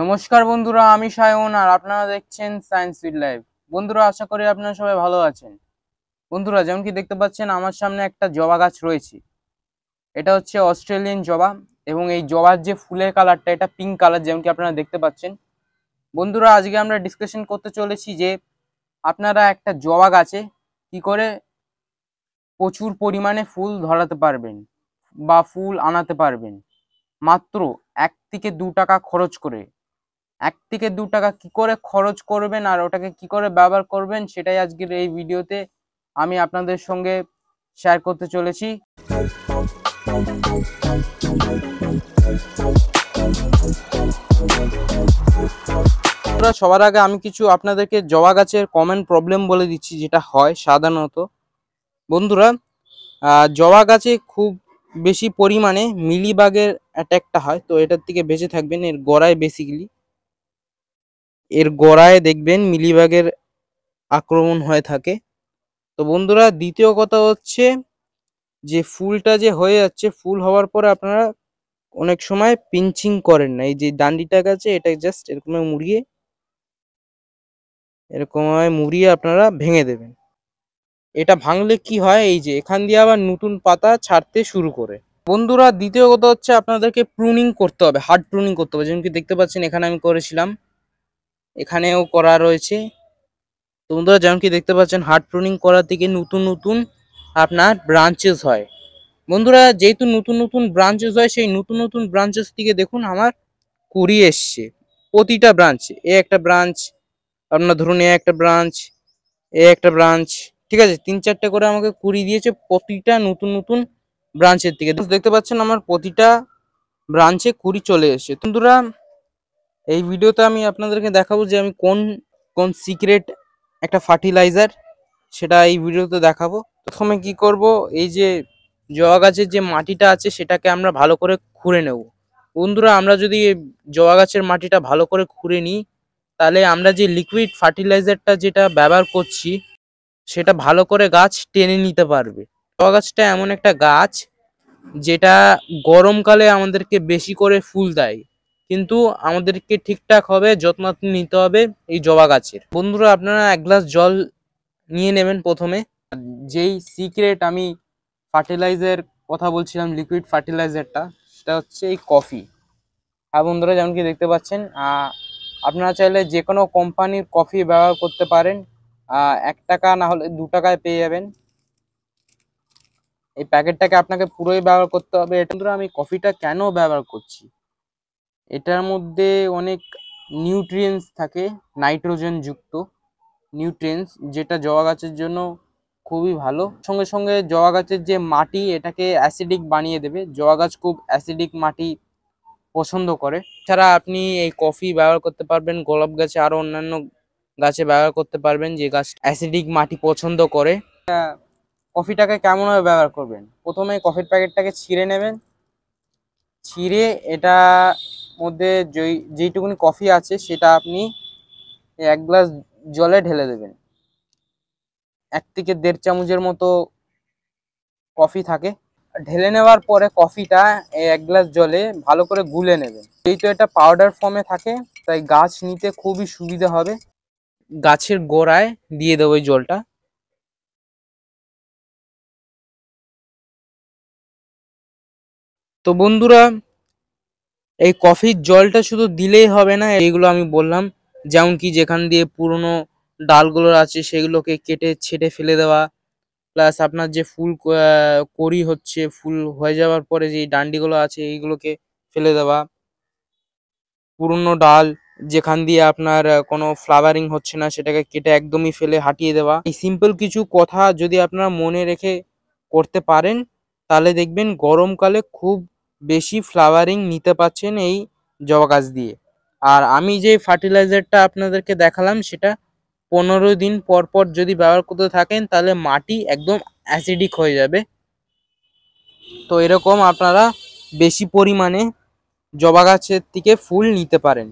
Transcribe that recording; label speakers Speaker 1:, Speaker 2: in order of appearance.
Speaker 1: নমস্কার বন্ধুরা আমি সায়ন আর আপনারা দেখছেন সায়েন্স উইড লাইভ বন্ধুরা আশা করি আপনারা সবাই ভালো আছেন বন্ধুরা যেমন কি দেখতে পাচ্ছেন আমার সামনে একটা জবা গাছ রয়েছে এটা হচ্ছে অস্ট্রেলিয়ান জবা এবং এই জবার যে ফুলের কালারটা এটা পিঙ্ক কালার যেমন কি আপনারা দেখতে পাচ্ছেন বন্ধুরা আজকে আমরা ডিসকাশন করতে চলেছি যে আপনারা একটা জবা গাছে কি করে প্রচুর পরিমাণে ফুল ধরাতে পারবেন বা ফুল আনাতে পারবেন মাত্র এক থেকে দু টাকা খরচ করে এক থেকে দু টাকা কি করে খরচ করবেন আর ওটাকে কি করে ব্যবহার করবেন সেটাই আজকের এই ভিডিওতে আমি আপনাদের সঙ্গে শেয়ার করতে চলেছি সবার আগে আমি কিছু আপনাদেরকে জবা গাছের কমন প্রবলেম বলে দিচ্ছি যেটা হয় সাধারণত বন্ধুরা জবা গাছে খুব বেশি পরিমাণে মিলিবাগের অ্যাট্যাকটা হয় তো এটার থেকে বেঁচে থাকবেন এর গড়ায় বেসিক্যালি এর গোড়ায় দেখবেন মিলিবাগের আক্রমণ হয়ে থাকে তো বন্ধুরা দ্বিতীয় কথা হচ্ছে যে ফুলটা যে হয়ে যাচ্ছে ফুল হওয়ার পরে আপনারা অনেক সময় পিঞ্চিং করেন না এই যে ডান্ডিটা আছে এটা জাস্ট এরকম মুড়িয়ে এরকমভাবে মুড়িয়ে আপনারা ভেঙে দেবেন এটা ভাঙলে কি হয় এই যে এখান দিয়ে আবার নতুন পাতা ছাড়তে শুরু করে বন্ধুরা দ্বিতীয় কথা হচ্ছে আপনাদেরকে প্রুনিং করতে হবে হার্ড প্রুনিং করতে হবে যেমন কি দেখতে পাচ্ছেন এখানে আমি করেছিলাম এখানেও করা রয়েছে বন্ধুরা যেমন কি দেখতে পাচ্ছেন হার্ট প্রুনিং করা থেকে নতুন নতুন আপনার ব্রাঞ্চেস হয় বন্ধুরা যেহেতু নতুন নতুন ব্রাঞ্চেস হয় সেই নতুন নতুন ব্রাঞ্চেস থেকে দেখুন আমার কুড়ি এসছে প্রতিটা ব্রাঞ্চ এ একটা ব্রাঞ্চ আপনার ধরুন এ একটা ব্রাঞ্চ এ একটা ব্রাঞ্চ ঠিক আছে তিন চারটে করে আমাকে কুড়ি দিয়েছে প্রতিটা নতুন নতুন ব্রাঞ্চের থেকে দেখতে পাচ্ছেন আমার প্রতিটা ব্রাঞ্চে কুড়ি চলে এসেছে বন্ধুরা এই ভিডিওতে আমি আপনাদেরকে দেখাবো যে আমি কোন কোন সিক্রেট একটা ফার্টিলাইজার সেটা এই ভিডিওতে দেখাবো প্রথমে কি করব এই যে জবা গাছের যে মাটিটা আছে সেটাকে আমরা ভালো করে খুঁড়ে নেব বন্ধুরা আমরা যদি জবা গাছের মাটিটা ভালো করে খুঁড়ে নিই তাহলে আমরা যে লিকুইড ফার্টিলাইজারটা যেটা ব্যবহার করছি সেটা ভালো করে গাছ টেনে নিতে পারবে জবা গাছটা এমন একটা গাছ যেটা গরমকালে আমাদেরকে বেশি করে ফুল দেয় কিন্তু আমাদেরকে ঠিকঠাক হবে যত্ন নিতে হবে এই জবা গাছের বন্ধুরা আপনারা এক গ্লাস জল নিয়ে নেবেন প্রথমে যেই সিক্রেট আমি ফার্টিলাইজার কথা বলছিলাম লিকুইড ফার্টিলাইজারটা সেটা হচ্ছে এই কফি হ্যাঁ বন্ধুরা যেমন কি দেখতে পাচ্ছেন আপনারা চাইলে যে কোনো কোম্পানির কফি ব্যবহার করতে পারেন এক টাকা না হলে দু টাকায় পেয়ে যাবেন এই প্যাকেটটাকে আপনাকে পুরোই ব্যবহার করতে হবে এটা আমি কফিটা কেন ব্যবহার করছি এটার মধ্যে অনেক নিউট্রিয়েন্টস থাকে নাইট্রোজেন যুক্ত নিউট্রিয়েন্টস যেটা জবা গাছের জন্য খুবই ভালো সঙ্গে সঙ্গে জবা গাছের যে মাটি এটাকে অ্যাসিডিক বানিয়ে দেবে জবা গাছ খুব অ্যাসিডিক মাটি পছন্দ করে ছাড়া আপনি এই কফি ব্যবহার করতে পারবেন গোলাপ গাছে আরও অন্যান্য গাছে ব্যবহার করতে পারবেন যে গাছ অ্যাসিডিক মাটি পছন্দ করে কফিটাকে কেমনভাবে ব্যবহার করবেন প্রথমে কফির প্যাকেটটাকে ছিঁড়ে নেবেন ছিঁড়ে এটা মধ্যে যেই যেইটুকুনি কফি আছে সেটা আপনি এক গ্লাস জলে ঢেলে দেবেন এক থেকে দেড় চামচের মতো কফি থাকে ঢেলে নেওয়ার পরে কফিটা এক গ্লাস জলে ভালো করে গুলে নেবেন যেহেতু এটা পাউডার ফর্মে থাকে তাই গাছ নিতে খুবই সুবিধা হবে গাছের গোড়ায় দিয়ে দেবো ওই জলটা তো বন্ধুরা এই কফির জলটা শুধু দিলেই হবে না এইগুলো আমি বললাম যেমন কি যেখান দিয়ে পুরনো ডালগুলো আছে সেগুলোকে কেটে ছেটে ফেলে দেওয়া প্লাস আপনার যে ফুল করি হচ্ছে ফুল হয়ে যাওয়ার পরে যে ডান্ডিগুলো আছে এইগুলোকে ফেলে দেওয়া পুরনো ডাল যেখান দিয়ে আপনার কোনো ফ্লাওয়ারিং হচ্ছে না সেটাকে কেটে একদমই ফেলে হাঁটিয়ে দেওয়া এই সিম্পল কিছু কথা যদি আপনারা মনে রেখে করতে পারেন তাহলে দেখবেন গরমকালে খুব বেশি ফ্লাওয়ারিং নিতে পাচ্ছেন এই জবা গাছ দিয়ে আর আমি যে ফার্টিলাইজারটা আপনাদেরকে দেখালাম সেটা পনেরো দিন পর পর যদি ব্যবহার করতে থাকেন তাহলে মাটি একদম অ্যাসিডিক হয়ে যাবে তো এরকম আপনারা বেশি পরিমাণে জবা গাছের থেকে ফুল নিতে পারেন